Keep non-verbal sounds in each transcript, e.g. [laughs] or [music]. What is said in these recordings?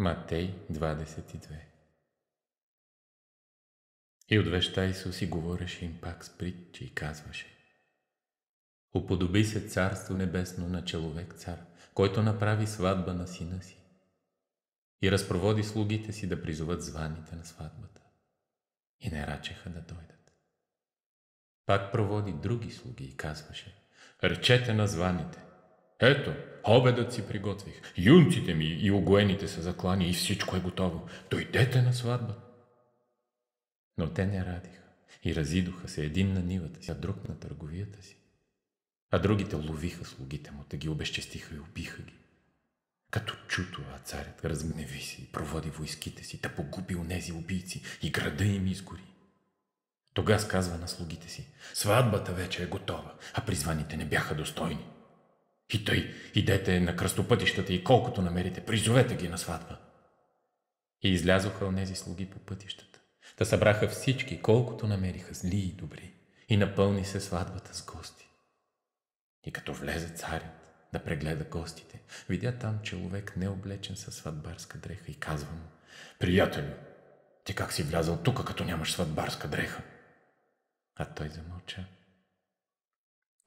Матей 22 И отвеща Исус и говореше им пак с притчи и казваше Уподоби се царство небесно на човек цар, който направи сватба на сина си и разпроводи слугите си да призоват званите на сватбата. И не рачеха да дойдат. Пак проводи други слуги и казваше Речете на званите, ето, обедът си приготвих, юнците ми и огоените са заклани и всичко е готово. Дойдете на сватба. Но те не радиха и разидоха се един на нивата си, а друг на търговията си. А другите ловиха слугите му, да ги обезчестиха и убиха ги. Като чу това, царят разгневи си и проводи войските си, да погуби онези убийци и града им изгори. Тогава сказва на слугите си, сватбата вече е готова, а призваните не бяха достойни. И тъй, идете на кръстопътищата и колкото намерите, призовете ги на сватба. И излязоха от тези слуги по пътищата. Та събраха всички, колкото намериха, зли и добри, и напълни се сватбата с гости. И като влезе царят да прегледа гостите, видя там човек необлечен със сватбарска дреха и казва му, «Приятелю, ти как си влязал тук, като нямаш сватбарска дреха?» А той замълча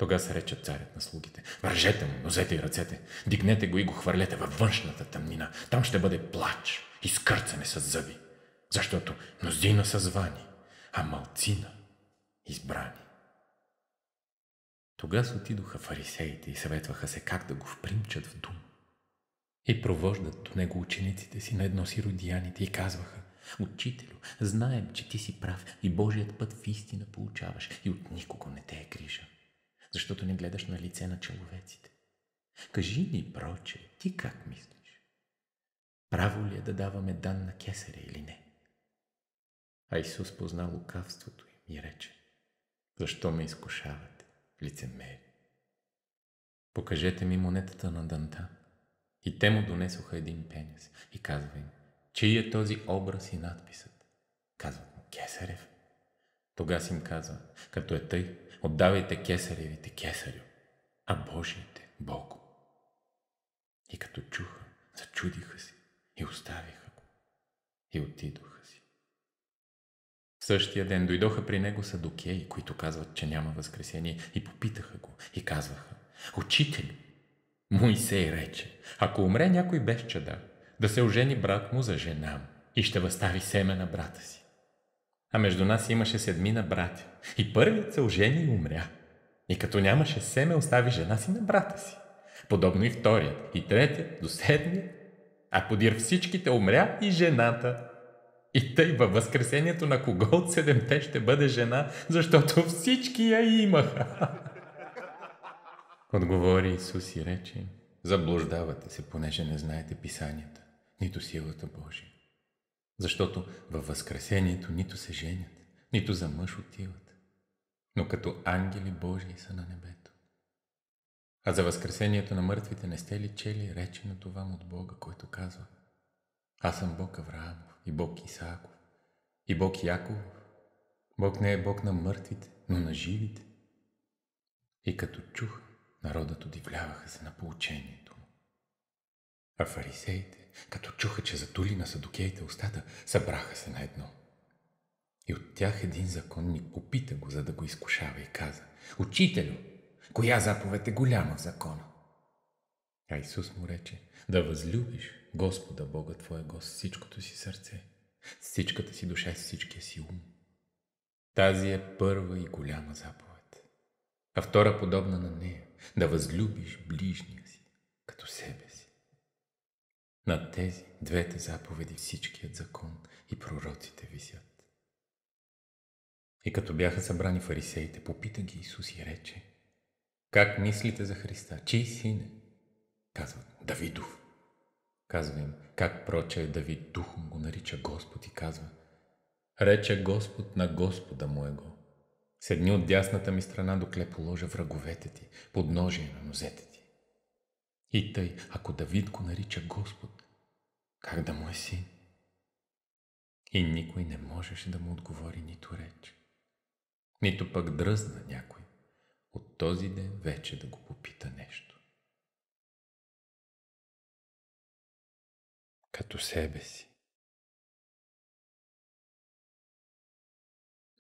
Тога се рече царят на слугите. Вържете му нозете и ръцете, дигнете го и го хвърлете във външната тъмнина. Там ще бъде плач и скърцане с зъби, защото мнозина са звани, а малцина избрани. Тогас отидоха фарисеите и съветваха се как да го впримчат в дум. И провождат до него учениците си на едно сиродияните и казваха Учителю, знаем, че ти си прав и Божият път в истина получаваш и от никого не те е грижа защото не гледаш на лице на човеците. Кажи ни, проче, ти как мислиш? Право ли е да даваме дан на кесаря или не? А Исус позна лукавството им и рече, защо ме изкушавате, лицемери? Покажете ми монетата на данта. И те му донесоха един пенис и казва им, чий е този образ и надписът? Казват му, Кесарев. Тогава им казва, като е тъй, отдавайте кесаревите кесарю, а Божиите Богу. И като чуха, зачудиха си и оставиха го. И отидоха си. В същия ден дойдоха при него садокеи, които казват, че няма възкресение, и попитаха го, и казваха, «Учителю, Моисей рече, ако умре някой без чада, да се ожени брат му за жена му и ще възстави семе на брата си. А между нас имаше седмина братя И първият се ожени и умря. И като нямаше семе, остави жена си на брата си. Подобно и вторият, и третият, до седмия. А подир всичките умря и жената. И тъй във възкресението на кого от седемте ще бъде жена, защото всички я имаха. [laughs] Отговори Исус и рече заблуждавате се, понеже не знаете писанията, нито силата Божия. Защото във Възкресението нито се женят, нито за мъж отиват, но като ангели Божии са на небето. А за Възкресението на мъртвите не сте ли чели реченото вам от Бога, който казва Аз съм Бог Авраамов и Бог Исааков и Бог Яков. Бог не е Бог на мъртвите, но на живите. И като чух, народът удивляваха се на получението му. А фарисеите като чуха, че за на садокеите устата, събраха се на едно. И от тях един законник попита го, за да го изкушава и каза, «Учителю, коя заповед е голяма в закона?» А Исус му рече, «Да възлюбиш Господа Бога твоя с всичкото си сърце, с всичката си душа, с всичкия си ум. Тази е първа и голяма заповед. А втора подобна на нея, да възлюбиш ближния си, като себе над тези двете заповеди всичкият закон и пророците висят. И като бяха събрани фарисеите, попита ги Исус и рече, «Как мислите за Христа? Чий син е?» Казват, «Давидов». Казва им, как проче Давид духом го нарича Господ и казва, «Рече Господ на Господа моего, седни от дясната ми страна, докле положа враговете ти, подножие на нозете ти. И тъй, ако Давид го нарича Господ, как да му е син? И никой не можеше да му отговори нито реч, нито пък дръзна някой от този ден вече да го попита нещо. Като себе си.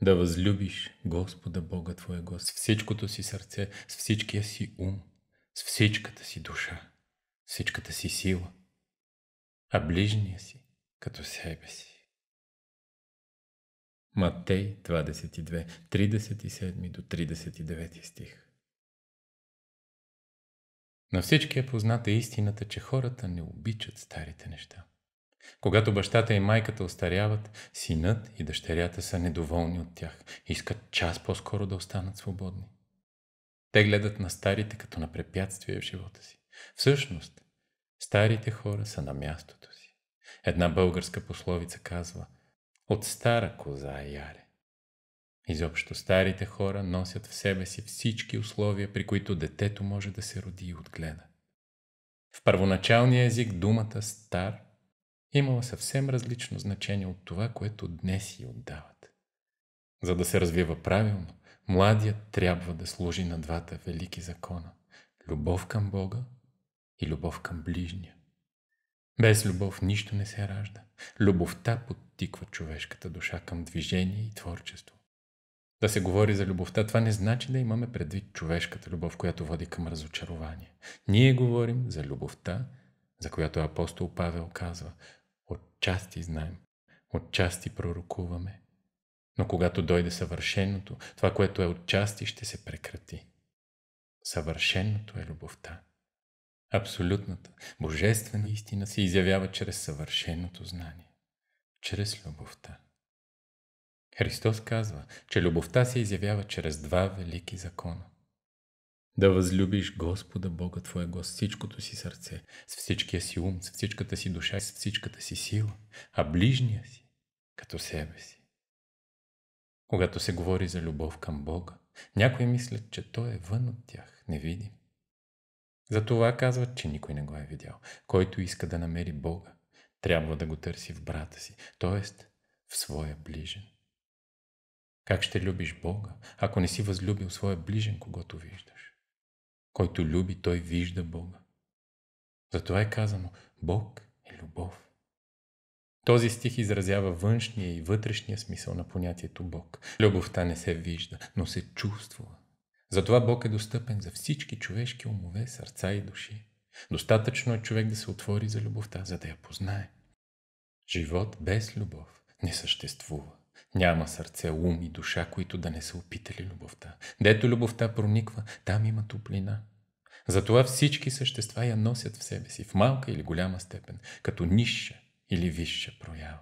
Да възлюбиш Господа Бога Твоего с всичкото си сърце, с всичкия си ум, с всичката си душа, всичката си сила, а ближния си като себе си. Матей 22, 37 до 39 стих На всички е позната истината, че хората не обичат старите неща. Когато бащата и майката остаряват, синът и дъщерята са недоволни от тях. Искат час по-скоро да останат свободни. Те гледат на старите като на препятствие в живота си. Всъщност, старите хора са на мястото си. Една българска пословица казва «От стара коза е яре». Изобщо старите хора носят в себе си всички условия, при които детето може да се роди и отгледа. В първоначалния език думата «стар» имала съвсем различно значение от това, което днес и отдават. За да се развива правилно, Младият трябва да служи на двата велики закона – любов към Бога и любов към ближния. Без любов нищо не се ражда. Любовта подтиква човешката душа към движение и творчество. Да се говори за любовта, това не значи да имаме предвид човешката любов, която води към разочарование. Ние говорим за любовта, за която апостол Павел казва – отчасти знаем, отчасти пророкуваме, но когато дойде съвършеното, това, което е отчасти, ще се прекрати. Съвършеното е любовта. Абсолютната, божествена истина се изявява чрез съвършеното знание, чрез любовта. Христос казва, че любовта се изявява чрез два велики закона. Да възлюбиш Господа Бога Твоя с всичкото си сърце, с всичкия си ум, с всичката си душа, с всичката си сила, а ближния си като себе си. Когато се говори за любов към Бога, някои мислят, че Той е вън от тях, невидим. Затова казват, че никой не го е видял. Който иска да намери Бога, трябва да го търси в брата си, т.е. в своя ближен. Как ще любиш Бога, ако не си възлюбил своя ближен, когато виждаш? Който люби, той вижда Бога. Затова е казано, Бог е любов. Този стих изразява външния и вътрешния смисъл на понятието Бог. Любовта не се вижда, но се чувства. Затова Бог е достъпен за всички човешки умове, сърца и души. Достатъчно е човек да се отвори за любовта, за да я познае. Живот без любов не съществува. Няма сърце, ум и душа, които да не са опитали любовта. Дето любовта прониква, там има топлина. Затова всички същества я носят в себе си, в малка или голяма степен, като ниша или висша проява.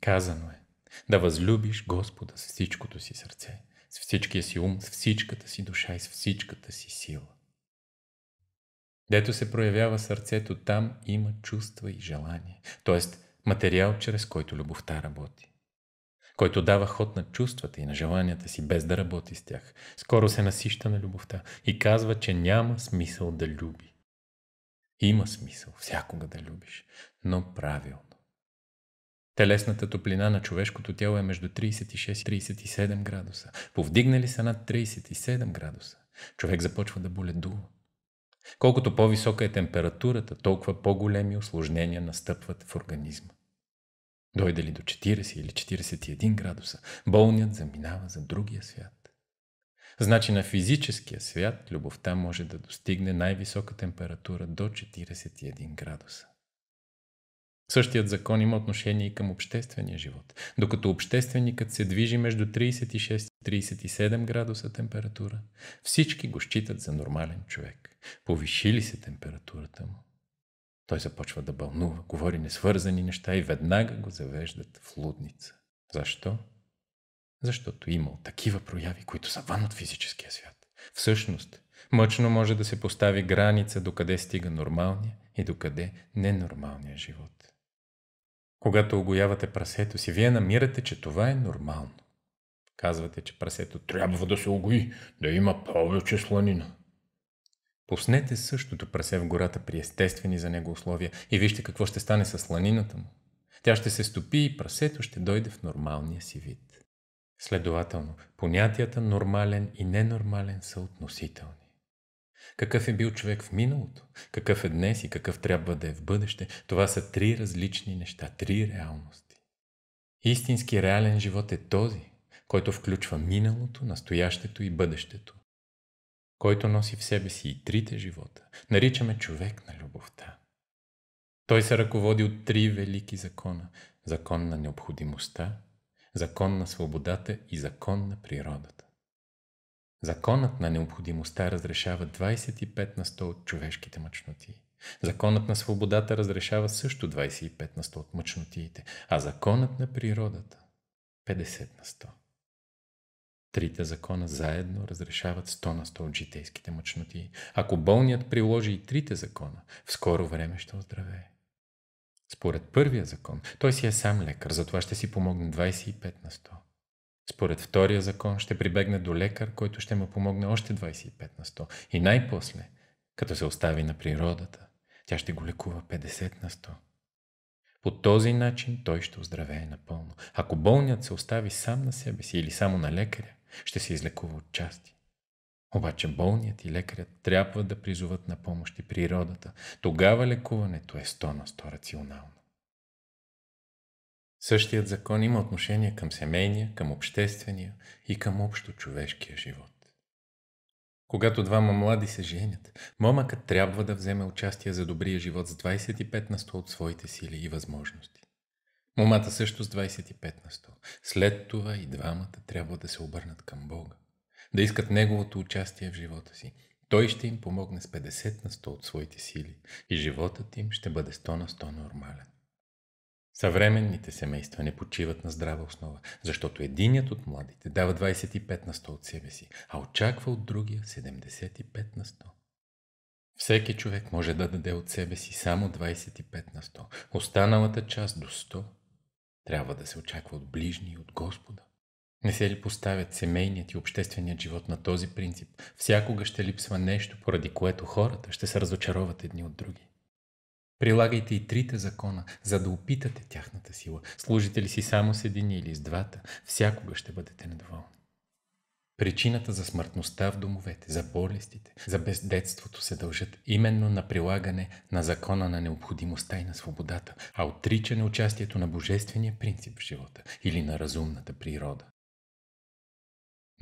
Казано е да възлюбиш Господа с всичкото си сърце, с всичкия си ум, с всичката си душа и с всичката си сила. Дето се проявява сърцето, там има чувства и желание, т.е. материал, чрез който любовта работи който дава ход на чувствата и на желанията си, без да работи с тях. Скоро се насища на любовта и казва, че няма смисъл да люби. Има смисъл всякога да любиш но правилно. Телесната топлина на човешкото тяло е между 36 и 37 градуса. Повдигнали се над 37 градуса, човек започва да боледува. Колкото по-висока е температурата, толкова по-големи осложнения настъпват в организма. Дойде ли до 40 или 41 градуса, болният заминава за другия свят. Значи на физическия свят любовта може да достигне най-висока температура до 41 градуса. Същият закон има отношение и към обществения живот. Докато общественикът се движи между 36 и 37 градуса температура, всички го считат за нормален човек. Повиши ли се температурата му? Той започва да бълнува, говори несвързани неща и веднага го завеждат в лудница. Защо? Защото имал такива прояви, които са вън от физическия свят. Всъщност, мъчно може да се постави граница докъде стига нормалния и докъде ненормалния живот. Когато огоявате прасето си, вие намирате, че това е нормално. Казвате, че прасето трябва да се огои, да има повече сланина. Пуснете същото прасе в гората при естествени за него условия и вижте какво ще стане с сланината му. Тя ще се стопи и прасето ще дойде в нормалния си вид. Следователно, понятията нормален и ненормален са относителни. Какъв е бил човек в миналото, какъв е днес и какъв трябва да е в бъдеще, това са три различни неща, три реалности. Истински реален живот е този, който включва миналото, настоящето и бъдещето, който носи в себе си и трите живота. Наричаме човек на любовта. Той се ръководи от три велики закона. Закон на необходимостта, закон на свободата и закон на природата. Законът на необходимостта разрешава 25 на 100 от човешките мъчноти. Законът на свободата разрешава също 25 на 100 от мъчнотиите, а законът на природата 50 на 100. Трите закона заедно разрешават 100 на 100 от житейските мъчноти. Ако болният приложи и трите закона, в скоро време ще оздравее. Според първия закон, той си е сам лекар, затова ще си помогне 25 на 100. Според втория закон ще прибегне до лекар, който ще му помогне още 25 на 100. И най-после, като се остави на природата, тя ще го лекува 50 на 100. По този начин той ще оздравее напълно. Ако болният се остави сам на себе си или само на лекаря, ще се излекува от части. Обаче болният и лекарят трябва да призуват на помощ и природата. Тогава лекуването е 100 на 100 рационално. Същият закон има отношение към семейния, към обществения и към общо човешкия живот. Когато двама млади се женят, момъкът трябва да вземе участие за добрия живот с 25 на 100 от своите сили и възможности. Момата също с 25 на 100. След това и двамата трябва да се обърнат към Бога. Да искат Неговото участие в живота си. Той ще им помогне с 50 на 100 от своите сили и животът им ще бъде 100 на 100 нормален. Съвременните семейства не почиват на здрава основа, защото единият от младите дава 25 на 100 от себе си, а очаква от другия 75 на 100. Всеки човек може да даде от себе си само 25 на 100. Останалата част до 100 трябва да се очаква от ближни и от Господа. Не се ли поставят семейният и общественият живот на този принцип, всякога ще липсва нещо, поради което хората ще се разочароват едни от други. Прилагайте и трите закона, за да опитате тяхната сила. Служите ли си само с един или с двата, всякога ще бъдете недоволни. Причината за смъртността в домовете, за болестите, за бездетството се дължат именно на прилагане на закона на необходимостта и на свободата, а отричане участието на божествения принцип в живота или на разумната природа.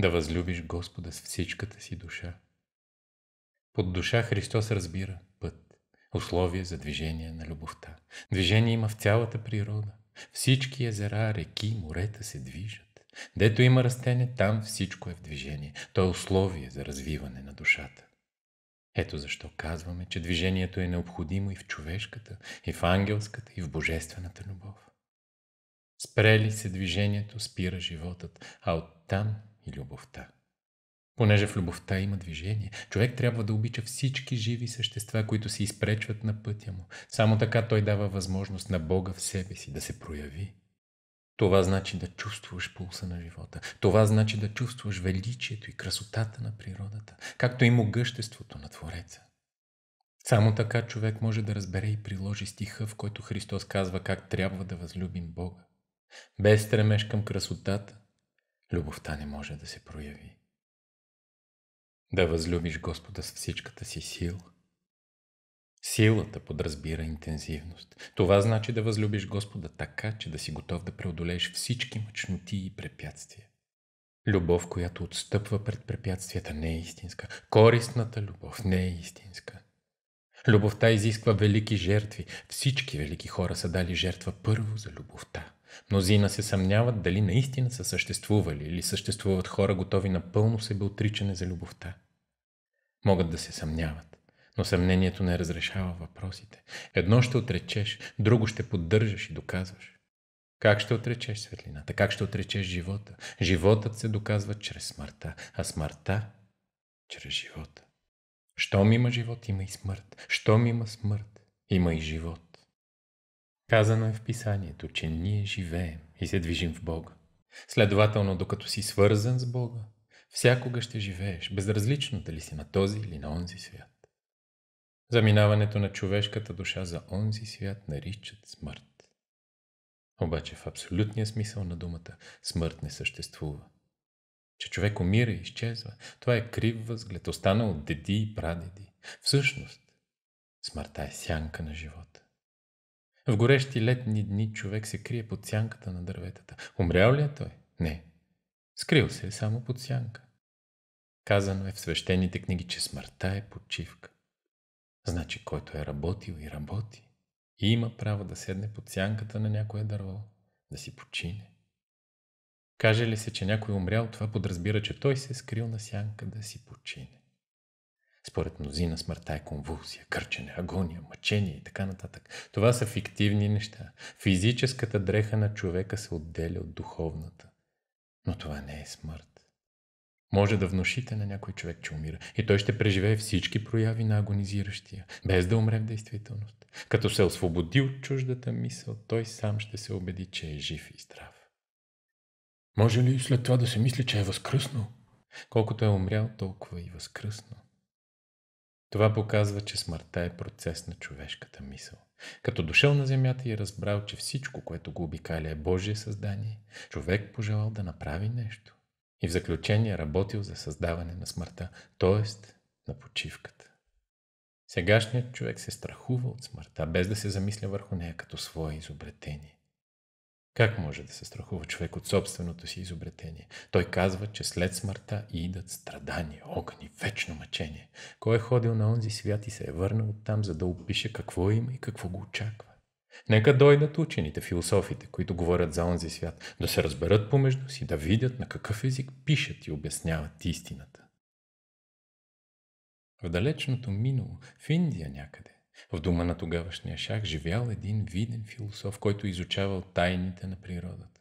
Да възлюбиш Господа с всичката си душа. Под душа Христос разбира – условие за движение на любовта. Движение има в цялата природа. Всички езера, реки, морета се движат. Дето има растение, там всичко е в движение. То е условие за развиване на душата. Ето защо казваме, че движението е необходимо и в човешката, и в ангелската, и в божествената любов. Спрели се движението, спира животът, а оттам и любовта. Понеже в любовта има движение, човек трябва да обича всички живи същества, които се изпречват на пътя му. Само така той дава възможност на Бога в себе си да се прояви. Това значи да чувстваш пулса на живота. Това значи да чувстваш величието и красотата на природата, както и могъществото на Твореца. Само така човек може да разбере и приложи стиха, в който Христос казва как трябва да възлюбим Бога. Без стремеж към красотата, любовта не може да се прояви да възлюбиш Господа с всичката си сила. Силата подразбира интензивност. Това значи да възлюбиш Господа така, че да си готов да преодолееш всички мъчноти и препятствия. Любов, която отстъпва пред препятствията, не е истинска. Корисната любов не е истинска. Любовта изисква велики жертви. Всички велики хора са дали жертва първо за любовта. Мнозина се съмняват дали наистина са съществували или съществуват хора готови на пълно себеотричане за любовта. Могат да се съмняват, но съмнението не разрешава въпросите. Едно ще отречеш, друго ще поддържаш и доказваш. Как ще отречеш светлината? Как ще отречеш живота? Животът се доказва чрез смъртта, а смъртта чрез живота. Щом има живот, има и смърт. Щом има смърт, има и живот. Казано е в писанието, че ние живеем и се движим в Бога. Следователно, докато си свързан с Бога, всякога ще живееш, безразлично дали си на този или на онзи свят. Заминаването на човешката душа за онзи свят наричат смърт. Обаче в абсолютния смисъл на думата смърт не съществува. Че човек умира и изчезва, това е крив възглед, останал от деди и прадеди. Всъщност, смъртта е сянка на живота. В горещи летни дни човек се крие под сянката на дърветата. Умрял ли е той? Не. Скрил се е само под сянка. Казано е в свещените книги, че смъртта е почивка. Значи, който е работил и работи, и има право да седне под сянката на някое дърво, да си почине. Каже ли се, че някой умрял, това подразбира, че той се е скрил на сянка да си почине. Според мнозина смъртта е конвулсия, кърчене, агония, мъчение и така нататък. Това са фиктивни неща. Физическата дреха на човека се отделя от духовната. Но това не е смърт. Може да внушите на някой човек, че умира и той ще преживее всички прояви на агонизиращия, без да умре в действителност. Като се освободи от чуждата мисъл, той сам ще се убеди, че е жив и здрав. Може ли след това да се мисли, че е възкръснал? Колкото е умрял, толкова и възкръснал. Това показва, че смъртта е процес на човешката мисъл. Като дошъл на земята и е разбрал, че всичко, което го обикаля е Божие създание, човек пожелал да направи нещо. И в заключение работил за създаване на смъртта, т.е. на почивката. Сегашният човек се страхува от смъртта, без да се замисля върху нея като свое изобретение. Как може да се страхува човек от собственото си изобретение? Той казва, че след смъртта идат страдания, огън и вечно мъчение. Кой е ходил на онзи свят и се е върнал оттам, за да опише какво има и какво го очаква? Нека дойдат учените, философите, които говорят за онзи свят, да се разберат помежду си, да видят на какъв език пишат и обясняват истината. В далечното минало, в Индия някъде, в дома на тогавашния шах живял един виден философ, който изучавал тайните на природата.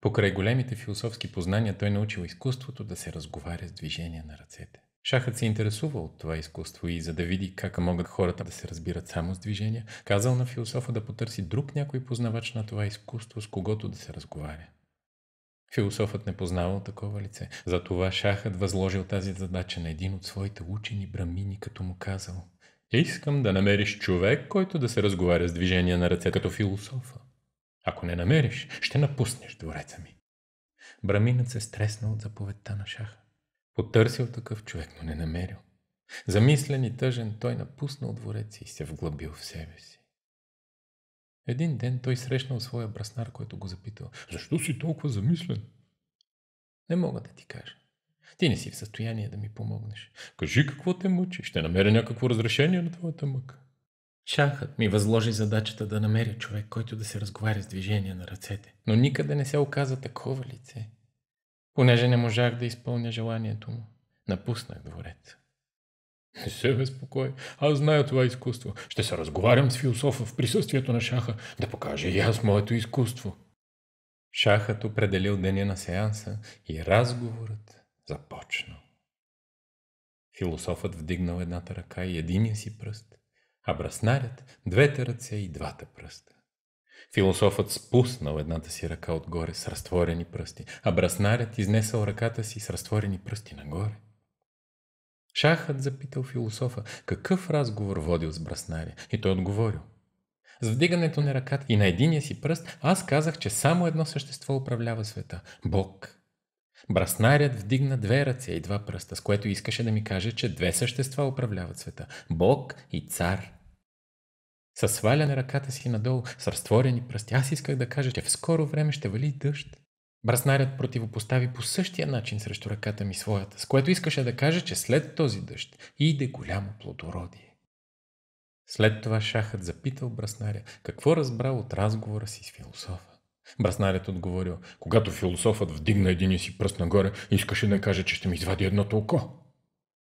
Покрай големите философски познания той научил изкуството да се разговаря с движение на ръцете. Шахът се интересувал от това изкуство и за да види как могат хората да се разбират само с движения, казал на философа да потърси друг някой познавач на това изкуство, с когото да се разговаря. Философът не познавал такова лице. Затова шахът възложил тази задача на един от своите учени брамини, като му казал – Искам да намериш човек, който да се разговаря с движение на ръце като философа. Ако не намериш, ще напуснеш двореца ми. Браминът се стресна от заповедта на шаха. Потърсил такъв човек, но не намерил. Замислен и тъжен, той напуснал двореца и се вглъбил в себе си. Един ден той срещнал своя браснар, който го запитал. Защо си толкова замислен? Не мога да ти кажа. Ти не си в състояние да ми помогнеш. Кажи какво те мъчи, ще намеря някакво разрешение на твоята мъка. Шахът ми възложи задачата да намеря човек, който да се разговаря с движение на ръцете, но никъде не се оказа такова лице. Понеже не можах да изпълня желанието му, напуснах дворец. Не се безпокой, аз зная това изкуство. Ще се разговарям с философа в присъствието на шаха, да покаже и аз моето изкуство. Шахът определил деня на сеанса и разговорът започнал. Философът вдигнал едната ръка и единия си пръст, а браснарят двете ръце и двата пръста. Философът спуснал едната си ръка отгоре с разтворени пръсти, а браснарят изнесъл ръката си с разтворени пръсти нагоре. Шахът запитал философа какъв разговор водил с браснаря и той отговорил. С вдигането на ръката и на единия си пръст аз казах, че само едно същество управлява света – Бог. Браснарят вдигна две ръце и два пръста, с което искаше да ми каже, че две същества управляват света – Бог и цар. Със сваляне ръката си надолу, с разтворени пръсти, аз исках да кажа, че в скоро време ще вали дъжд. Браснарят противопостави по същия начин срещу ръката ми своята, с което искаше да каже, че след този дъжд иде голямо плодородие. След това шахът запитал браснаря какво разбрал от разговора си с философа. Браснарят отговорил, когато философът вдигна един и си пръст нагоре, искаше да каже, че ще ми извади едното око.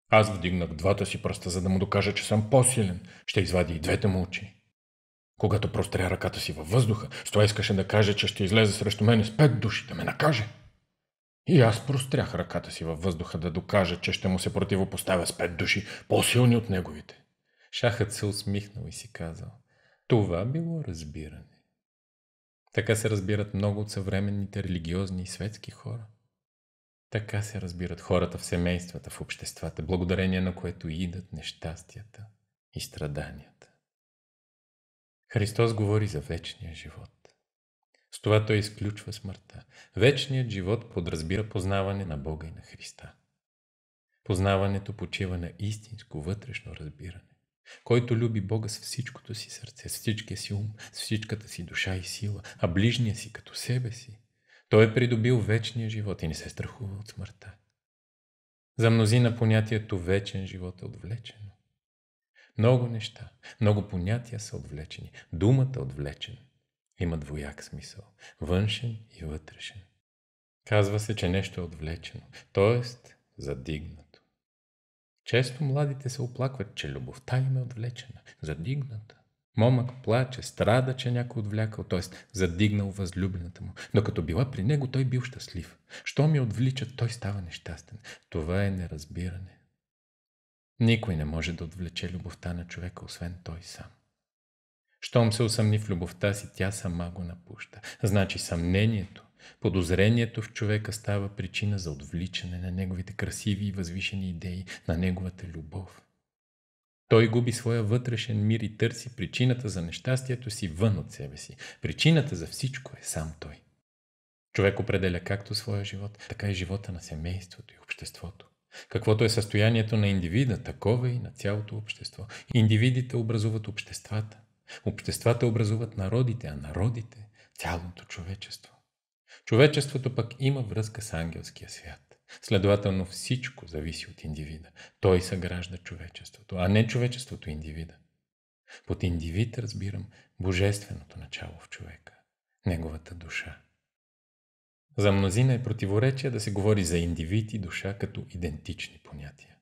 Аз вдигнах двата си пръста, за да му докажа, че съм по-силен. Ще извади и двете му очи. Когато простря ръката си във въздуха, това искаше да каже, че ще излезе срещу мене с пет души да ме накаже. И аз прострях ръката си във въздуха да докажа, че ще му се противопоставя с пет души, по-силни от неговите. Шахът се усмихнал и си казал, това било разбиране. Така се разбират много от съвременните религиозни и светски хора. Така се разбират хората в семействата, в обществата, благодарение на което идат нещастията и страданията. Христос говори за вечния живот. С това той изключва смъртта. Вечният живот подразбира познаване на Бога и на Христа. Познаването почива на истинско вътрешно разбиране. Който люби Бога с всичкото си сърце, с всичкия си ум, с всичката си душа и сила, а ближния си като себе си, той е придобил вечния живот и не се страхува от смъртта. За мнозина понятието вечен живот е отвлечено. Много неща, много понятия са отвлечени. Думата отвлечен има двояк смисъл – външен и вътрешен. Казва се, че нещо е отвлечено, т.е. задигнат. Често младите се оплакват, че любовта им е отвлечена, задигната. Момък плаче, страда, че някой отвлякал, т.е. задигнал възлюбената му. Докато била при него, той бил щастлив. Що ми отвлича, той става нещастен. Това е неразбиране. Никой не може да отвлече любовта на човека, освен той сам. Щом се усъмни в любовта си, тя сама го напуща. Значи съмнението Подозрението в човека става причина за отвличане на неговите красиви и възвишени идеи, на неговата любов. Той губи своя вътрешен мир и търси причината за нещастието си вън от себе си. Причината за всичко е сам той. Човек определя както своя живот, така и живота на семейството и обществото. Каквото е състоянието на индивида, такова и на цялото общество. Индивидите образуват обществата. Обществата образуват народите, а народите – цялото човечество. Човечеството пък има връзка с ангелския свят. Следователно всичко зависи от индивида. Той съгражда човечеството, а не човечеството индивида. Под индивид разбирам божественото начало в човека, неговата душа. За мнозина е противоречие да се говори за индивид и душа като идентични понятия.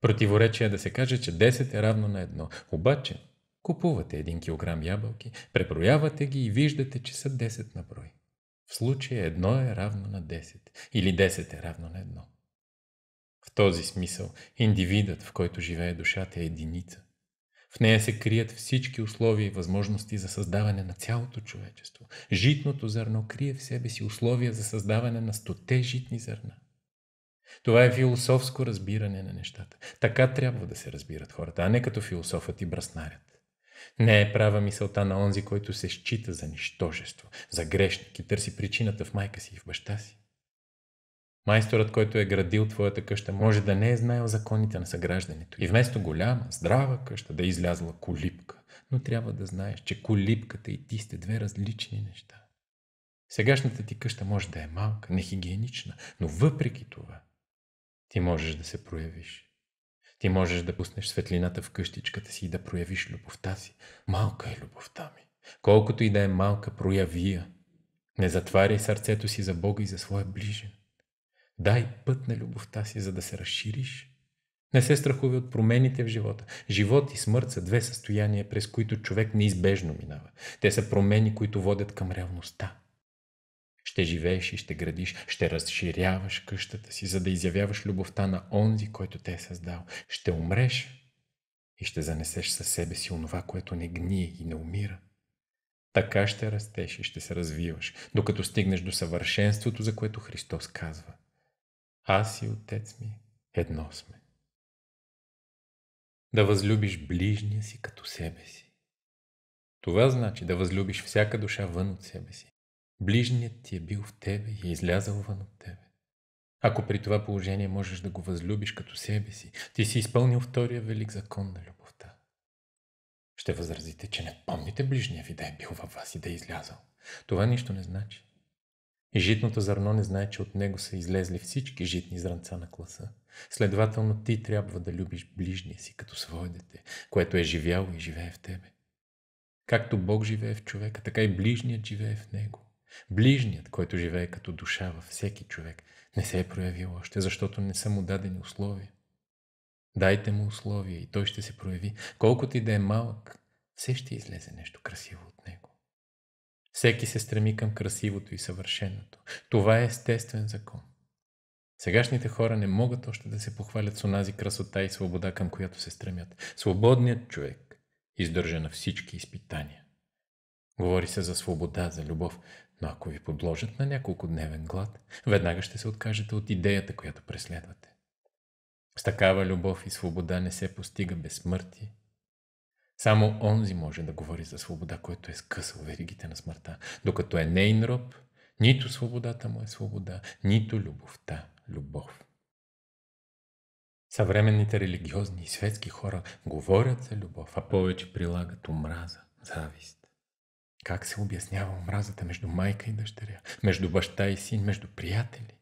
Противоречие е да се каже, че 10 е равно на 1, обаче купувате 1 килограм ябълки, преброявате ги и виждате, че са 10 на брой. В случая едно е равно на 10 или 10 е равно на едно. В този смисъл индивидът, в който живее душата е единица. В нея се крият всички условия и възможности за създаване на цялото човечество. Житното зърно крие в себе си условия за създаване на стоте житни зърна. Това е философско разбиране на нещата. Така трябва да се разбират хората, а не като философът и браснарят. Не е права мисълта на онзи, който се счита за нищожество, за грешник и търси причината в майка си и в баща си. Майсторът, който е градил твоята къща, може да не е знаел законите на съграждането. И вместо голяма, здрава къща да е излязла колипка. Но трябва да знаеш, че колипката и ти сте две различни неща. Сегашната ти къща може да е малка, нехигиенична, но въпреки това ти можеш да се проявиш. Ти можеш да пуснеш светлината в къщичката си и да проявиш любовта си. Малка е любовта ми. Колкото и да е малка, прояви я. Не затваряй сърцето си за Бога и за своя ближен. Дай път на любовта си, за да се разшириш. Не се страхувай от промените в живота. Живот и смърт са две състояния, през които човек неизбежно минава. Те са промени, които водят към реалността. Ще живееш и ще градиш, ще разширяваш къщата си, за да изявяваш любовта на онзи, който те е създал. Ще умреш и ще занесеш със себе си онова, което не гние и не умира. Така ще растеш и ще се развиваш, докато стигнеш до съвършенството, за което Христос казва. Аз и Отец ми едно сме. Да възлюбиш ближния си като себе си. Това значи да възлюбиш всяка душа вън от себе си, Ближният ти е бил в тебе и е излязъл вън от тебе. Ако при това положение можеш да го възлюбиш като себе си, ти си изпълнил втория велик закон на любовта. Ще възразите, че не помните ближния ви да е бил във вас и да е излязъл. Това нищо не значи. И житното зърно не знае, че от него са излезли всички житни зранца на класа. Следователно ти трябва да любиш ближния си като свое дете, което е живяло и живее в тебе. Както Бог живее в човека, така и ближният живее в него. Ближният, който живее като душа във всеки човек, не се е проявил още, защото не са му дадени условия. Дайте му условия и той ще се прояви. Колкото и да е малък, все ще излезе нещо красиво от него. Всеки се стреми към красивото и съвършеното. Това е естествен закон. Сегашните хора не могат още да се похвалят с онази красота и свобода, към която се стремят. Свободният човек издържа на всички изпитания. Говори се за свобода, за любов, но ако ви подложат на няколко дневен глад, веднага ще се откажете от идеята, която преследвате. С такава любов и свобода не се постига безсмъртие. Само онзи може да говори за свобода, който е скъсал веригите на смъртта, докато е нейн роб, нито свободата му е свобода, нито любовта любов. Съвременните религиозни и светски хора говорят за любов, а повече прилагат омраза, завист. Как се обяснява омразата между майка и дъщеря, между баща и син, между приятели?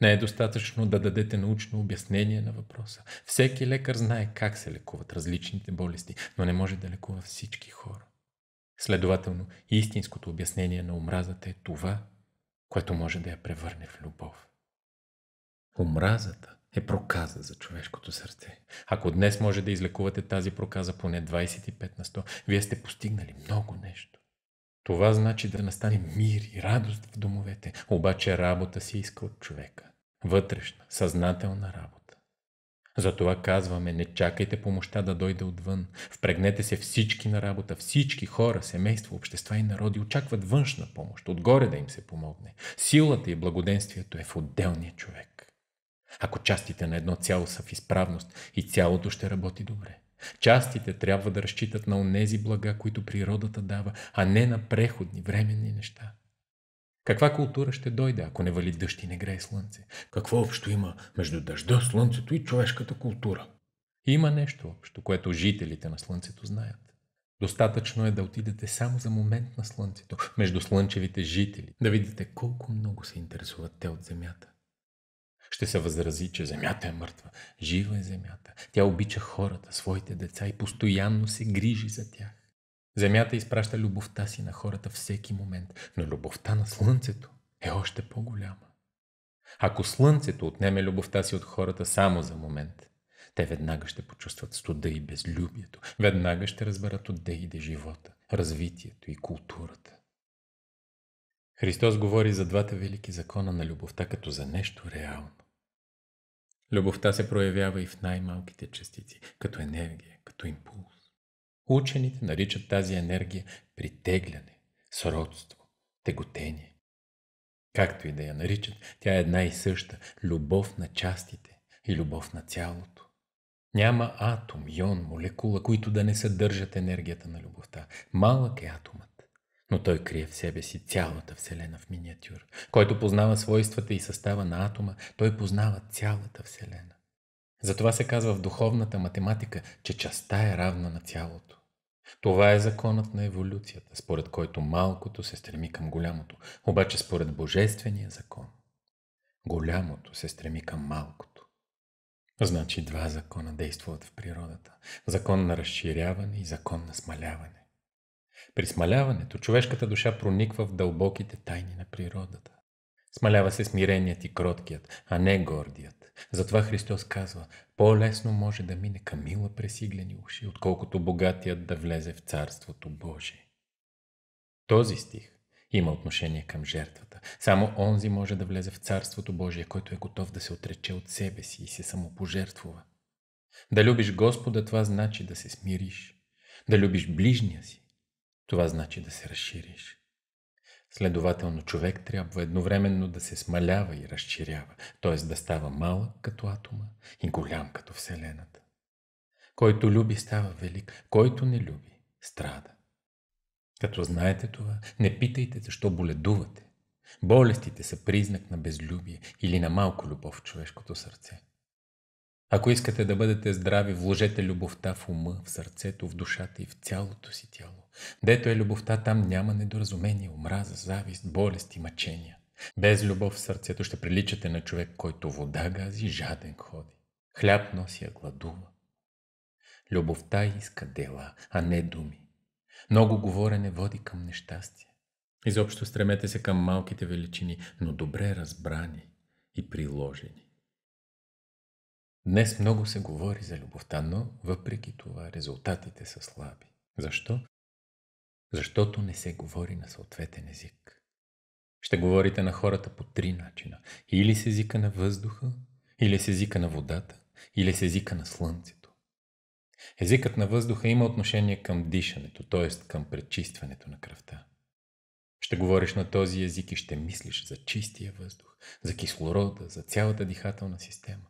Не е достатъчно да дадете научно обяснение на въпроса. Всеки лекар знае как се лекуват различните болести, но не може да лекува всички хора. Следователно, истинското обяснение на омразата е това, което може да я превърне в любов. Омразата е проказа за човешкото сърце. Ако днес може да излекувате тази проказа поне 25 на 100, вие сте постигнали много нещо. Това значи да настане мир и радост в домовете, обаче работа си иска от човека. Вътрешна, съзнателна работа. Затова казваме, не чакайте помощта да дойде отвън. Впрегнете се всички на работа, всички хора, семейства, общества и народи очакват външна помощ, отгоре да им се помогне. Силата и благоденствието е в отделния човек. Ако частите на едно цяло са в изправност и цялото ще работи добре. Частите трябва да разчитат на онези блага, които природата дава, а не на преходни, временни неща. Каква култура ще дойде, ако не вали дъжд и не грее слънце? Какво общо има между дъжда, слънцето и човешката култура? Има нещо общо, което жителите на слънцето знаят. Достатъчно е да отидете само за момент на слънцето, между слънчевите жители, да видите колко много се интересуват те от земята. Ще се възрази, че земята е мъртва. Жива е земята. Тя обича хората, своите деца и постоянно се грижи за тях. Земята изпраща любовта си на хората всеки момент, но любовта на Слънцето е още по-голяма. Ако Слънцето отнеме любовта си от хората само за момент, те веднага ще почувстват студа и безлюбието, веднага ще разберат отде иде живота, развитието и културата. Христос говори за двата велики закона на любовта като за нещо реално. Любовта се проявява и в най-малките частици, като енергия, като импулс. Учените наричат тази енергия притегляне, сродство, теготение. Както и да я наричат, тя е една и съща – любов на частите и любов на цялото. Няма атом, ион, молекула, които да не съдържат енергията на любовта. Малък е атома, но той крие в себе си цялата Вселена в миниатюра. Който познава свойствата и състава на атома, той познава цялата Вселена. Затова се казва в духовната математика, че частта е равна на цялото. Това е законът на еволюцията, според който малкото се стреми към голямото, обаче според божествения закон. Голямото се стреми към малкото. Значи два закона действуват в природата. Закон на разширяване и закон на смаляване. При смаляването човешката душа прониква в дълбоките тайни на природата. Смалява се смиреният и кроткият, а не гордият. Затова Христос казва, по-лесно може да мине камила през иглени уши, отколкото богатият да влезе в Царството Божие. Този стих има отношение към жертвата. Само онзи може да влезе в Царството Божие, който е готов да се отрече от себе си и се самопожертвува. Да любиш Господа, това значи да се смириш. Да любиш ближния си, това значи да се разшириш. Следователно, човек трябва едновременно да се смалява и разширява, т.е. да става малък като атома и голям като Вселената. Който люби, става велик, който не люби, страда. Като знаете това, не питайте защо боледувате. Болестите са признак на безлюбие или на малко любов в човешкото сърце. Ако искате да бъдете здрави, вложете любовта в ума, в сърцето, в душата и в цялото си тяло. Дето е любовта, там няма недоразумение, омраза, завист, болести, мъчения. Без любов в сърцето ще приличате на човек, който вода гази, жаден ходи. Хляб носи, а гладува. Любовта иска дела, а не думи. Много говорене води към нещастие. Изобщо стремете се към малките величини, но добре разбрани и приложени. Днес много се говори за любовта, но въпреки това резултатите са слаби. Защо? защото не се говори на съответен език. Ще говорите на хората по три начина. Или с езика на въздуха, или с езика на водата, или с езика на слънцето. Езикът на въздуха има отношение към дишането, т.е. към пречистването на кръвта. Ще говориш на този език и ще мислиш за чистия въздух, за кислорода, за цялата дихателна система.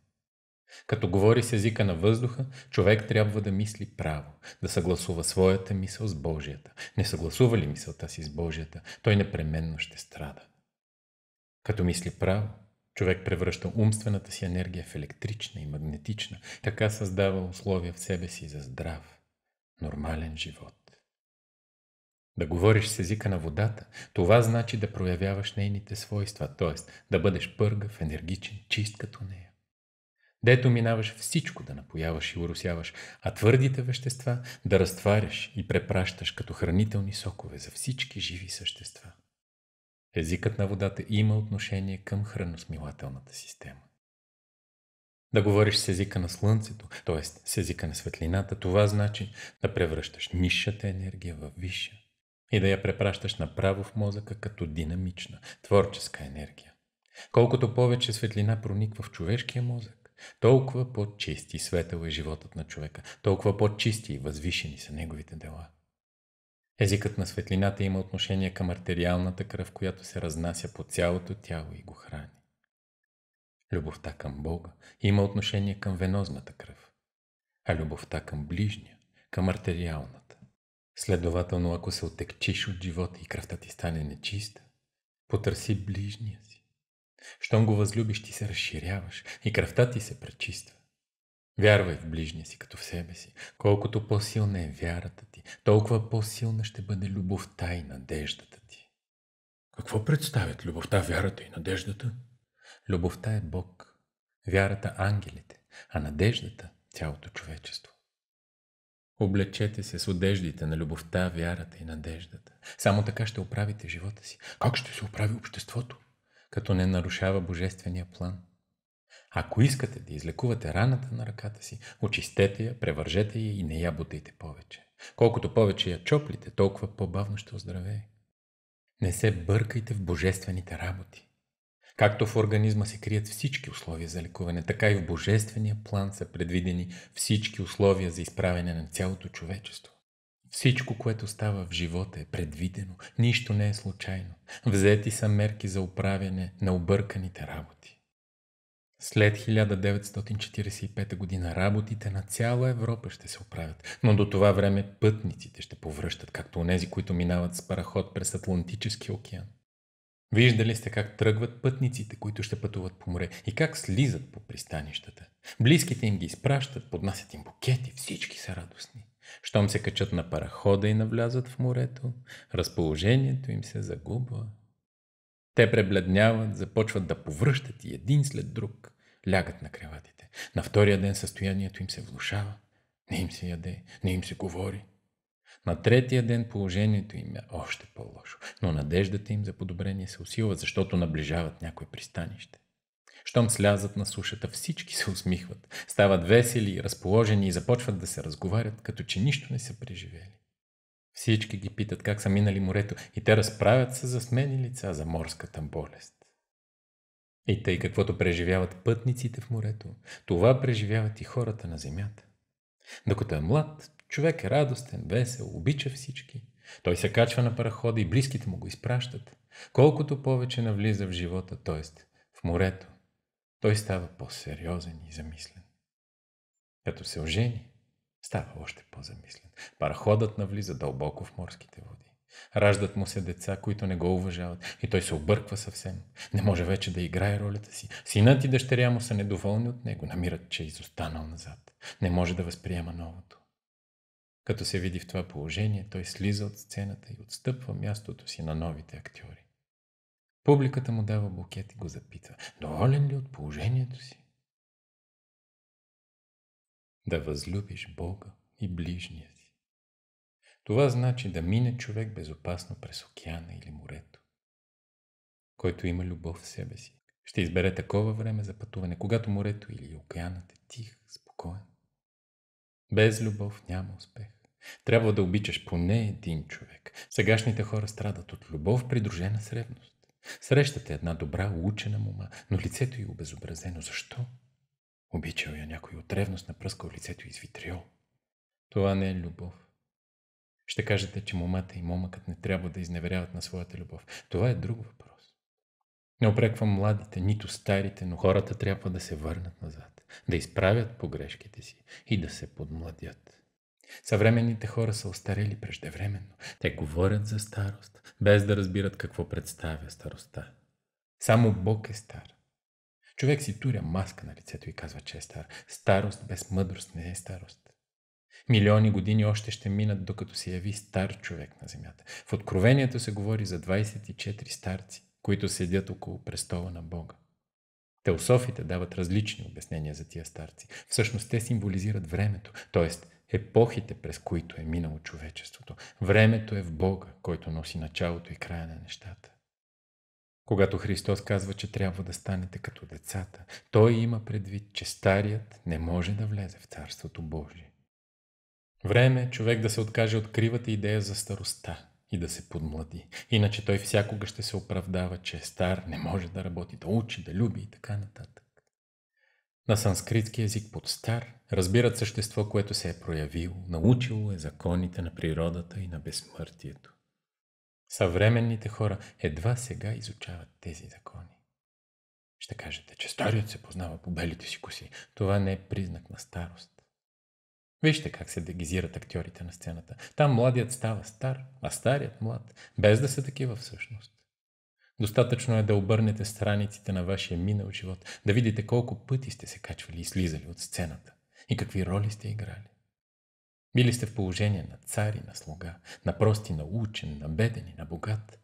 Като говори с езика на въздуха, човек трябва да мисли право, да съгласува своята мисъл с Божията. Не съгласува ли мисълта си с Божията, той непременно ще страда. Като мисли право, човек превръща умствената си енергия в електрична и магнетична, така създава условия в себе си за здрав, нормален живот. Да говориш с езика на водата, това значи да проявяваш нейните свойства, т.е. да бъдеш пъргав, енергичен, чист като нея дето минаваш всичко да напояваш и уросяваш, а твърдите вещества да разтваряш и препращаш като хранителни сокове за всички живи същества. Езикът на водата има отношение към храносмилателната система. Да говориш с езика на слънцето, т.е. с езика на светлината, това значи да превръщаш нишата енергия в висша и да я препращаш направо в мозъка като динамична, творческа енергия. Колкото повече светлина прониква в човешкия мозък, толкова по-чист и светъл е животът на човека, толкова по-чисти и възвишени са неговите дела. Езикът на светлината има отношение към артериалната кръв, която се разнася по цялото тяло и го храни. Любовта към Бога има отношение към венозната кръв, а любовта към ближния, към артериалната. Следователно, ако се отекчиш от живота и кръвта ти стане нечиста, потърси ближния си щом го възлюбиш, ти се разширяваш и кръвта ти се пречиства. Вярвай в ближния си като в себе си. Колкото по-силна е вярата ти, толкова по-силна ще бъде любовта и надеждата ти. Какво представят любовта, вярата и надеждата? Любовта е Бог, вярата – ангелите, а надеждата – цялото човечество. Облечете се с одеждите на любовта, вярата и надеждата. Само така ще оправите живота си. Как ще се оправи обществото? като не нарушава божествения план. Ако искате да излекувате раната на ръката си, очистете я, превържете я и не я бутайте повече. Колкото повече я чоплите, толкова по-бавно ще оздравее. Не се бъркайте в божествените работи. Както в организма се крият всички условия за лекуване, така и в божествения план са предвидени всички условия за изправене на цялото човечество. Всичко, което става в живота е предвидено, нищо не е случайно. Взети са мерки за управяне на обърканите работи. След 1945 година работите на цяла Европа ще се оправят, но до това време пътниците ще повръщат, както онези, които минават с параход през Атлантическия океан. Виждали сте как тръгват пътниците, които ще пътуват по море и как слизат по пристанищата. Близките им ги изпращат, поднасят им букети, всички са радостни. Щом се качат на парахода и навлязат в морето, разположението им се загубва. Те пребледняват, започват да повръщат и един след друг лягат на креватите. На втория ден състоянието им се влушава. Не им се яде, не им се говори. На третия ден положението им е още по-лошо, но надеждата им за подобрение се усилва, защото наближават някое пристанище. Щом слязат на сушата, всички се усмихват, стават весели, разположени и започват да се разговарят, като че нищо не са преживели. Всички ги питат как са минали морето и те разправят за смени лица за морската болест. И тъй каквото преживяват пътниците в морето, това преживяват и хората на земята. Докато е млад, човек е радостен, весел, обича всички. Той се качва на парахода и близките му го изпращат. Колкото повече навлиза в живота, т.е. в морето, той става по-сериозен и замислен. Като се ожени, става още по-замислен. Параходът навлиза дълбоко в морските води. Раждат му се деца, които не го уважават и той се обърква съвсем. Не може вече да играе ролята си. Синът и дъщеря му са недоволни от него, намират, че е изостанал назад. Не може да възприема новото. Като се види в това положение, той слиза от сцената и отстъпва мястото си на новите актьори. Публиката му дава букет и го запитва. Доволен ли от положението си? Да възлюбиш Бога и ближния си. Това значи да мине човек безопасно през океана или морето. Който има любов в себе си, ще избере такова време за пътуване, когато морето или океанът е тих, спокоен. Без любов няма успех. Трябва да обичаш поне един човек. Сегашните хора страдат от любов, придружена с ревност. Срещате една добра, учена мума, но лицето й е обезобразено. Защо? Обичал я някой от ревност, напръскал лицето й с витриол. Това не е любов. Ще кажете, че момата и момъкът не трябва да изневеряват на своята любов. Това е друг въпрос. Не опреквам младите, нито старите, но хората трябва да се върнат назад, да изправят погрешките си и да се подмладят. Съвременните хора са остарели преждевременно. Те говорят за старост, без да разбират какво представя старостта. Само Бог е стар. Човек си туря маска на лицето и казва, че е стар. Старост без мъдрост не е старост. Милиони години още ще минат, докато се яви стар човек на земята. В Откровението се говори за 24 старци, които седят около престола на Бога. Теософите дават различни обяснения за тия старци. Всъщност те символизират времето, т.е епохите, през които е минало човечеството. Времето е в Бога, който носи началото и края на нещата. Когато Христос казва, че трябва да станете като децата, Той има предвид, че старият не може да влезе в Царството Божие. Време е човек да се откаже от кривата идея за староста и да се подмлади. Иначе той всякога ще се оправдава, че е стар, не може да работи, да учи, да люби и така нататък. На санскритски език под стар разбират същество, което се е проявило, научило е законите на природата и на безсмъртието. Съвременните хора едва сега изучават тези закони. Ще кажете, че старият се познава по белите си коси. Това не е признак на старост. Вижте как се дегизират актьорите на сцената. Там младият става стар, а старият млад, без да са такива всъщност. Достатъчно е да обърнете страниците на вашия минал живот, да видите колко пъти сте се качвали и слизали от сцената и какви роли сте играли. Били сте в положение на цари, на слуга, на прости, на учен, на беден и на богат.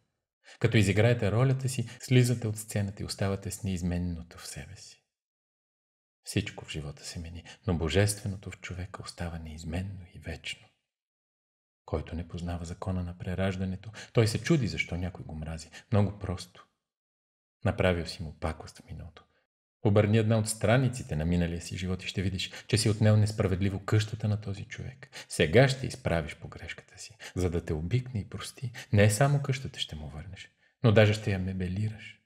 Като изиграете ролята си, слизате от сцената и оставате с неизмененото в себе си. Всичко в живота се мени, но божественото в човека остава неизменно и вечно който не познава закона на прераждането. Той се чуди защо някой го мрази. Много просто. Направил си му пакост в миналото. Обърни една от страниците на миналия си живот и ще видиш, че си отнел несправедливо къщата на този човек. Сега ще изправиш погрешката си, за да те обикне и прости. Не само къщата ще му върнеш, но даже ще я мебелираш.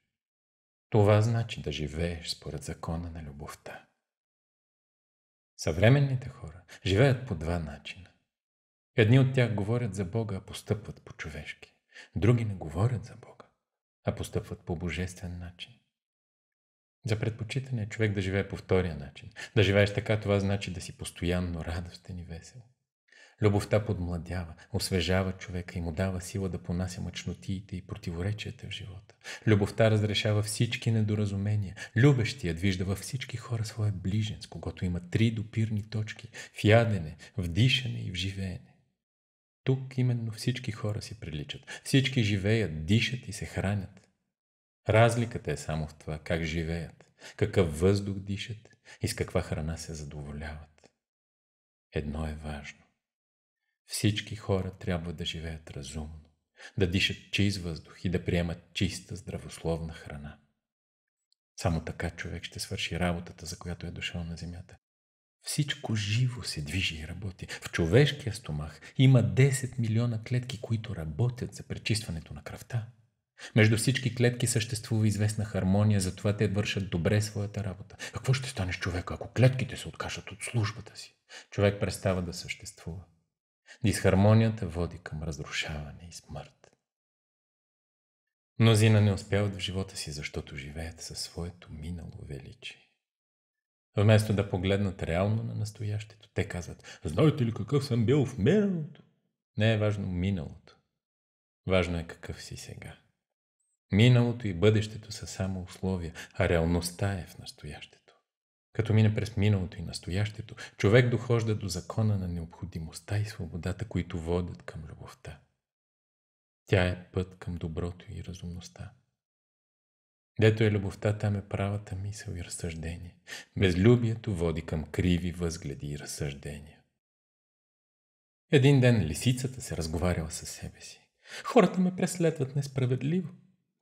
Това значи да живееш според закона на любовта. Съвременните хора живеят по два начина. Едни от тях говорят за Бога, а постъпват по-човешки. Други не говорят за Бога, а постъпват по божествен начин. За предпочитане е човек да живее по втория начин. Да живееш така, това значи да си постоянно радостен и весел. Любовта подмладява, освежава човека и му дава сила да понася мъчнотиите и противоречията в живота. Любовта разрешава всички недоразумения. Любещият вижда във всички хора своя ближен, с когото има три допирни точки – в ядене, в дишане и в живеене. Тук именно всички хора си приличат. Всички живеят, дишат и се хранят. Разликата е само в това как живеят, какъв въздух дишат и с каква храна се задоволяват. Едно е важно. Всички хора трябва да живеят разумно, да дишат чист въздух и да приемат чиста, здравословна храна. Само така човек ще свърши работата, за която е дошъл на земята. Всичко живо се движи и работи. В човешкия стомах има 10 милиона клетки, които работят за пречистването на кръвта. Между всички клетки съществува известна хармония, затова те вършат добре своята работа. Какво ще стане с човека, ако клетките се откажат от службата си? Човек престава да съществува. Дисхармонията води към разрушаване и смърт. Мнозина не успяват в живота си, защото живеят със своето минало величие. Вместо да погледнат реално на настоящето, те казват, знаете ли какъв съм бил в миналото? Не е важно миналото. Важно е какъв си сега. Миналото и бъдещето са само условия, а реалността е в настоящето. Като мине през миналото и настоящето, човек дохожда до закона на необходимостта и свободата, които водят към любовта. Тя е път към доброто и разумността. Дето е любовта, там е правата мисъл и разсъждение. Безлюбието води към криви възгледи и разсъждения. Един ден лисицата се разговаряла със себе си. Хората ме преследват несправедливо.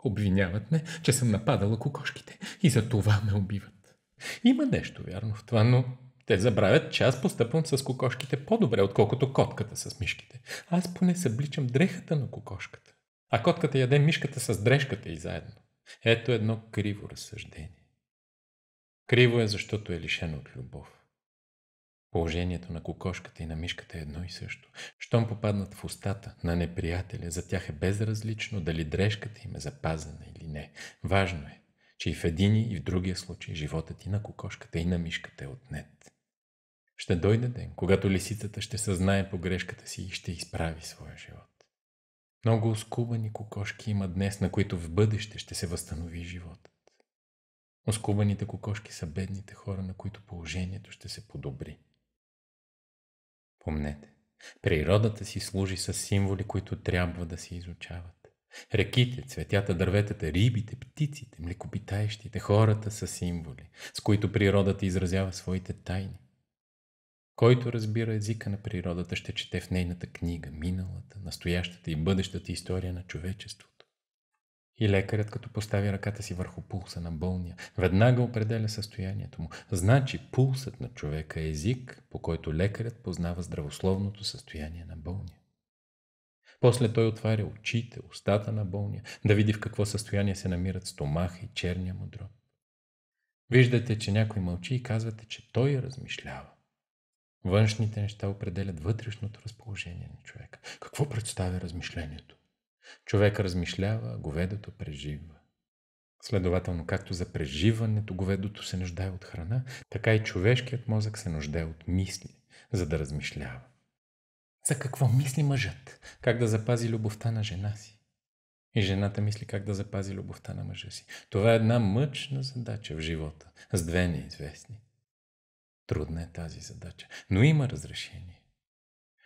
Обвиняват ме, че съм нападала кокошките и за това ме убиват. Има нещо вярно в това, но те забравят, че аз постъпвам с кокошките по-добре, отколкото котката с мишките. Аз поне събличам дрехата на кокошката. А котката яде мишката с дрежката и заедно. Ето едно криво разсъждение. Криво е, защото е лишено от любов. Положението на кокошката и на мишката е едно и също. Щом попаднат в устата на неприятеля, за тях е безразлично дали дрежката им е запазена или не. Важно е, че и в един и в другия случай животът и на кокошката и на мишката е отнет. Ще дойде ден, когато лисицата ще съзнае погрешката си и ще изправи своя живот. Много оскубани кокошки има днес, на които в бъдеще ще се възстанови животът. Оскубаните кокошки са бедните хора, на които положението ще се подобри. Помнете, природата си служи с символи, които трябва да се изучават. Реките, цветята, дърветата, рибите, птиците, млекопитаещите, хората са символи, с които природата изразява своите тайни. Който разбира езика на природата, ще чете в нейната книга миналата, настоящата и бъдещата история на човечеството. И лекарят, като постави ръката си върху пулса на болния, веднага определя състоянието му. Значи пулсът на човека е език, по който лекарят познава здравословното състояние на болния. После той отваря очите, устата на болния, да види в какво състояние се намират стомаха и черния му дроб. Виждате, че някой мълчи и казвате, че той размишлява. Външните неща определят вътрешното разположение на човека. Какво представя размишлението? Човек размишлява, говедото преживва. Следователно, както за преживането говедото се нуждае от храна, така и човешкият мозък се нуждае от мисли, за да размишлява. За какво мисли мъжът? Как да запази любовта на жена си? И жената мисли как да запази любовта на мъжа си. Това е една мъчна задача в живота, с две неизвестни. Трудна е тази задача. Но има разрешение.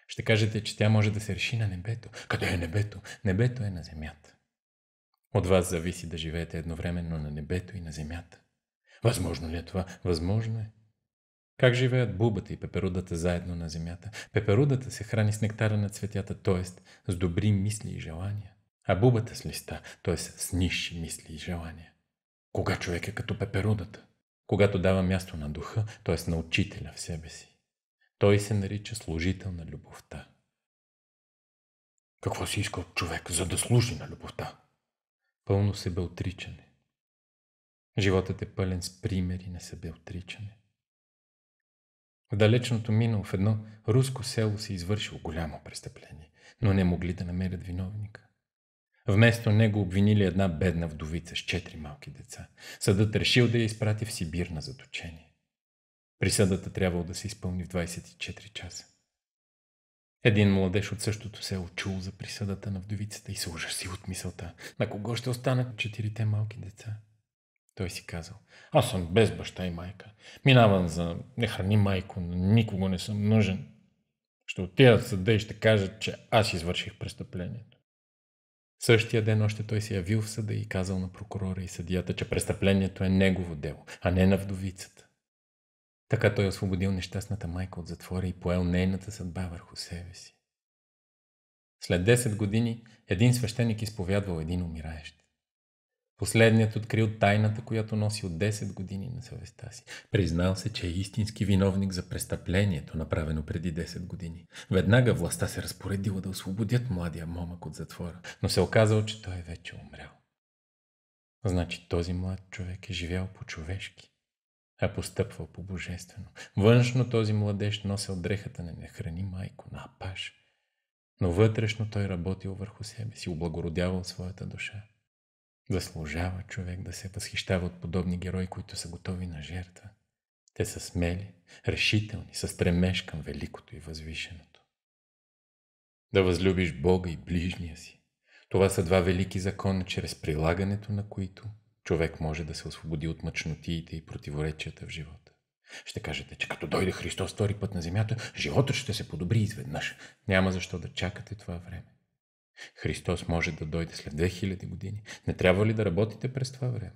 Ще кажете, че тя може да се реши на небето. Къде е небето? Небето е на земята. От вас зависи да живеете едновременно на небето и на земята. Възможно ли е това? Възможно е. Как живеят бубата и пеперудата заедно на земята? Пеперудата се храни с нектара на цветята, т.е. с добри мисли и желания, а бубата с листа, т.е. с ниши мисли и желания. Кога човек е като пеперудата? когато дава място на духа, т.е. на учителя в себе си. Той се нарича служител на любовта. Какво си иска от човек, за да служи на любовта? Пълно себеотричане. Животът е пълен с примери на себеотричане. В далечното минало в едно руско село се извършило голямо престъпление, но не могли да намерят виновника. Вместо него обвинили една бедна вдовица с четири малки деца. Съдът решил да я изпрати в Сибир на заточение. Присъдата трябвало да се изпълни в 24 часа. Един младеж от същото се е очул за присъдата на вдовицата и се ужаси от мисълта. На кого ще останат четирите малки деца? Той си казал, аз съм без баща и майка. Минавам за не храни майко, никого не съм нужен. Ще отида в съда и ще кажа, че аз извърших престъплението. Същия ден още той се явил в съда и казал на прокурора и съдията, че престъплението е негово дело, а не на вдовицата. Така той е освободил нещастната майка от затвора и поел нейната съдба върху себе си. След 10 години един свещеник изповядвал един умираещ. Последният открил тайната, която носи от 10 години на съвестта си. Признал се, че е истински виновник за престъплението, направено преди 10 години. Веднага властта се разпоредила да освободят младия момък от затвора, но се оказал, че той е вече умрял. Значи този млад човек е живял по-човешки, а постъпвал по-божествено. Външно този младеж носил дрехата на нехрани майко, на апаш, но вътрешно той работил върху себе си, облагородявал своята душа. Заслужава човек да се възхищава от подобни герои, които са готови на жертва. Те са смели, решителни, са стремеж към великото и възвишеното. Да възлюбиш Бога и ближния си. Това са два велики закона, чрез прилагането на които човек може да се освободи от мъчнотиите и противоречията в живота. Ще кажете, че като дойде Христос втори път на земята, животът ще се подобри изведнъж. Няма защо да чакате това време. Христос може да дойде след 2000 години. Не трябва ли да работите през това време?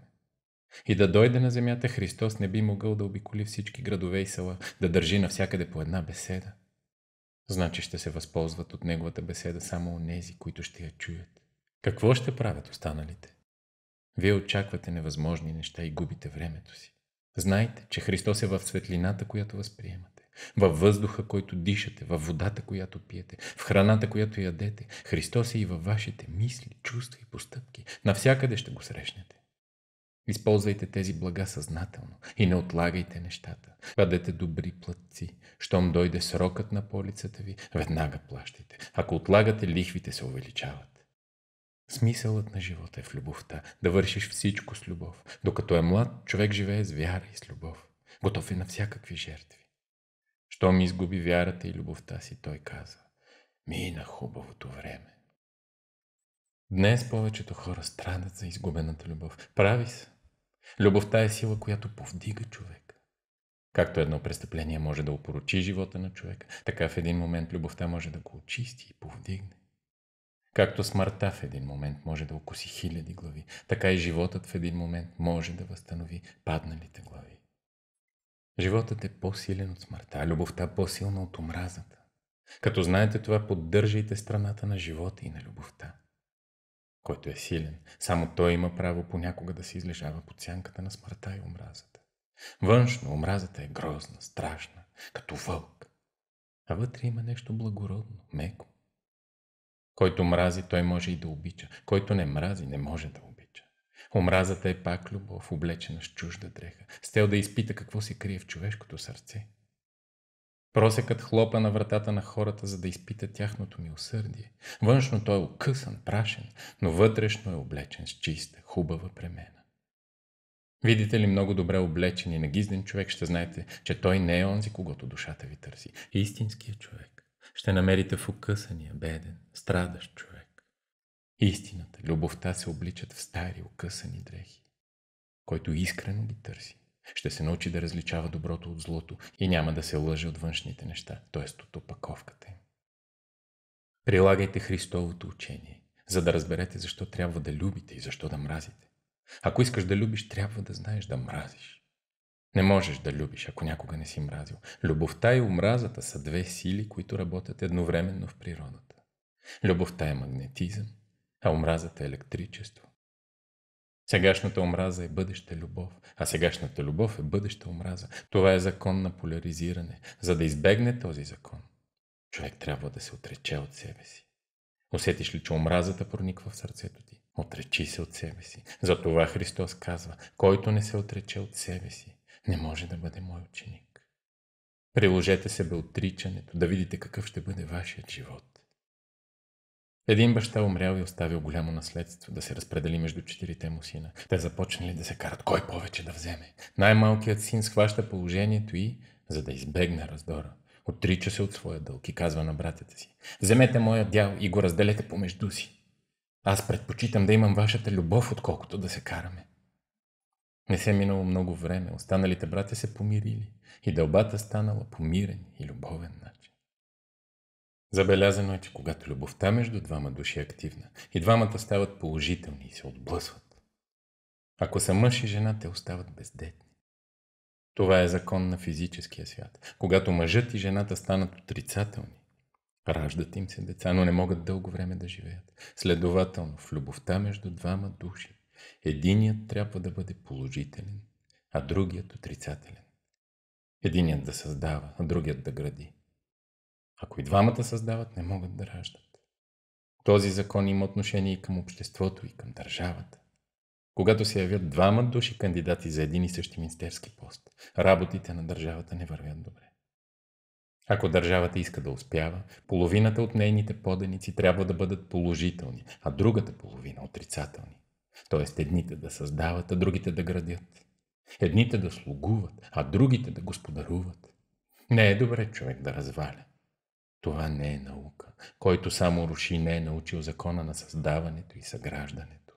И да дойде на земята Христос не би могъл да обиколи всички градове и села, да държи навсякъде по една беседа. Значи ще се възползват от неговата беседа само онези, които ще я чуят. Какво ще правят останалите? Вие очаквате невъзможни неща и губите времето си. Знайте, че Христос е в светлината, която възприемат във въздуха, който дишате, във водата, която пиете, в храната, която ядете. Христос е и във вашите мисли, чувства и постъпки. Навсякъде ще го срещнете. Използвайте тези блага съзнателно и не отлагайте нещата. Бъдете добри платци. Щом дойде срокът на полицата ви, веднага плащайте. Ако отлагате, лихвите се увеличават. Смисълът на живота е в любовта. Да вършиш всичко с любов. Докато е млад, човек живее с вяра и с любов. Готов е на всякакви жертви. Що ми изгуби вярата и любовта си, той каза, мина хубавото време. Днес повечето хора страдат за изгубената любов. Прави се. Любовта е сила, която повдига човек. Както едно престъпление може да опорочи живота на човека, така в един момент любовта може да го очисти и повдигне. Както смъртта в един момент може да окуси хиляди глави, така и животът в един момент може да възстанови падналите глави. Животът е по-силен от смъртта, а любовта е по-силна от омразата. Като знаете това, поддържайте страната на живота и на любовта. Който е силен, само той има право понякога да се излежава под сянката на смъртта и омразата. Външно омразата е грозна, страшна, като вълк. А вътре има нещо благородно, меко. Който мрази, той може и да обича. Който не мрази, не може да обича. Омразата е пак любов, облечена с чужда дреха, с цел да изпита какво се крие в човешкото сърце. Просекът хлопа на вратата на хората, за да изпита тяхното милосърдие. Външно той е окъсан, прашен, но вътрешно е облечен с чиста, хубава премена. Видите ли много добре облечен и нагизден човек, ще знаете, че той не е онзи, когато душата ви търси. Истинският човек ще намерите в окъсания, беден, страдащ човек. Истината, любовта се обличат в стари, окъсани дрехи. Който искрено ги търси, ще се научи да различава доброто от злото и няма да се лъже от външните неща, т.е. от опаковката им. Прилагайте Христовото учение, за да разберете защо трябва да любите и защо да мразите. Ако искаш да любиш, трябва да знаеш да мразиш. Не можеш да любиш, ако някога не си мразил. Любовта и омразата са две сили, които работят едновременно в природата. Любовта е магнетизъм, а омразата е електричество. Сегашната омраза е бъдеща любов, а сегашната любов е бъдеща омраза. Това е закон на поляризиране. За да избегне този закон, човек трябва да се отрече от себе си. Усетиш ли, че омразата прониква в сърцето ти? Отречи се от себе си. Затова Христос казва, който не се отрече от себе си, не може да бъде мой ученик. Приложете себе отричането, да видите какъв ще бъде вашият живот. Един баща умрял и оставил голямо наследство да се разпредели между четирите му сина. Те започнали да се карат кой повече да вземе. Най-малкият син схваща положението и, за да избегне раздора, отрича се от своя дълг и казва на братята си «Вземете моя дял и го разделете помежду си. Аз предпочитам да имам вашата любов, отколкото да се караме». Не се е минало много време, останалите братя се помирили и дълбата станала помирен и любовен начин. Забелязано е, че когато любовта между двама души е активна и двамата стават положителни и се отблъсват, ако са мъж и жена, те остават бездетни. Това е закон на физическия свят. Когато мъжът и жената станат отрицателни, раждат им се деца, но не могат дълго време да живеят. Следователно, в любовта между двама души, единият трябва да бъде положителен, а другият отрицателен. Единият да създава, а другият да гради. Ако и двамата създават, не могат да раждат. Този закон има отношение и към обществото, и към държавата. Когато се явят двама души кандидати за един и същи министерски пост, работите на държавата не вървят добре. Ако държавата иска да успява, половината от нейните поданици трябва да бъдат положителни, а другата половина отрицателни. Тоест едните да създават, а другите да градят. Едните да слугуват, а другите да господаруват. Не е добре човек да разваля. Това не е наука. Който само руши, не е научил закона на създаването и съграждането.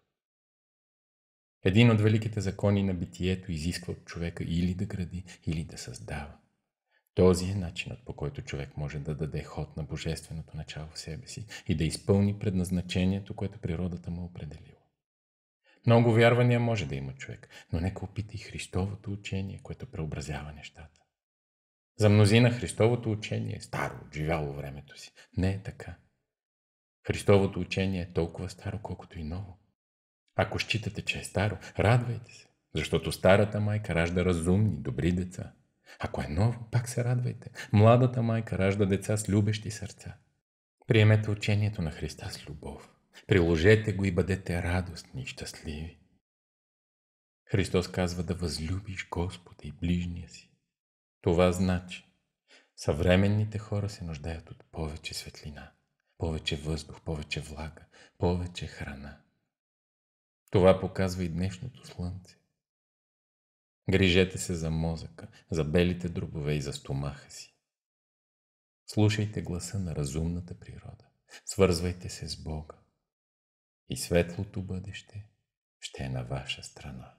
Един от великите закони на битието изисква от човека или да гради, или да създава. Този е начинът, по който човек може да даде ход на божественото начало в себе си и да изпълни предназначението, което природата му определила. Много вярвания може да има човек, но нека опита и Христовото учение, което преобразява нещата. За мнозина Христовото учение е старо, отживяло времето си. Не е така. Христовото учение е толкова старо, колкото и ново. Ако считате, че е старо, радвайте се, защото старата майка ражда разумни, добри деца. Ако е ново, пак се радвайте. Младата майка ражда деца с любещи сърца. Приемете учението на Христа с любов. Приложете го и бъдете радостни и щастливи. Христос казва да възлюбиш Господа и ближния си това значи, съвременните хора се нуждаят от повече светлина, повече въздух, повече влага, повече храна. Това показва и днешното слънце. Грижете се за мозъка, за белите дробове и за стомаха си. Слушайте гласа на разумната природа. Свързвайте се с Бога. И светлото бъдеще ще е на ваша страна.